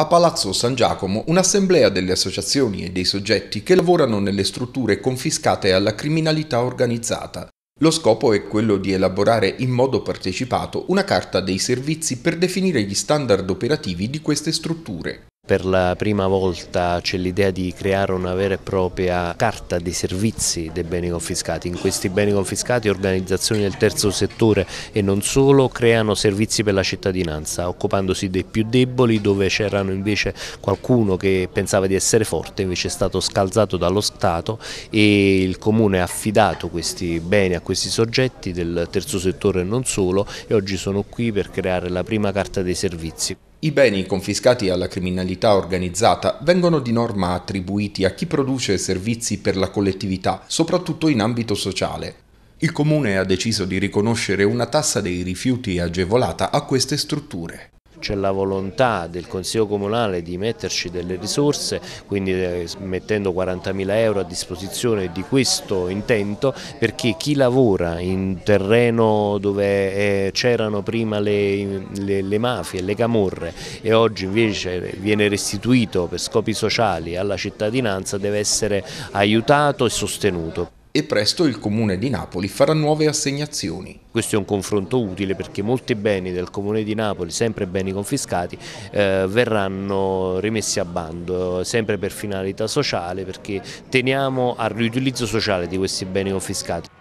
A Palazzo San Giacomo un'assemblea delle associazioni e dei soggetti che lavorano nelle strutture confiscate alla criminalità organizzata. Lo scopo è quello di elaborare in modo partecipato una carta dei servizi per definire gli standard operativi di queste strutture. Per la prima volta c'è l'idea di creare una vera e propria carta dei servizi dei beni confiscati. In questi beni confiscati organizzazioni del terzo settore e non solo creano servizi per la cittadinanza, occupandosi dei più deboli dove c'erano invece qualcuno che pensava di essere forte, invece è stato scalzato dallo Stato e il Comune ha affidato questi beni a questi soggetti del terzo settore e non solo e oggi sono qui per creare la prima carta dei servizi. I beni confiscati alla criminalità organizzata vengono di norma attribuiti a chi produce servizi per la collettività, soprattutto in ambito sociale. Il comune ha deciso di riconoscere una tassa dei rifiuti agevolata a queste strutture c'è la volontà del Consiglio Comunale di metterci delle risorse, quindi eh, mettendo 40.000 euro a disposizione di questo intento, perché chi lavora in terreno dove eh, c'erano prima le, le, le mafie, le camorre e oggi invece viene restituito per scopi sociali alla cittadinanza deve essere aiutato e sostenuto e presto il Comune di Napoli farà nuove assegnazioni. Questo è un confronto utile perché molti beni del Comune di Napoli, sempre beni confiscati, eh, verranno rimessi a bando, sempre per finalità sociale perché teniamo al riutilizzo sociale di questi beni confiscati.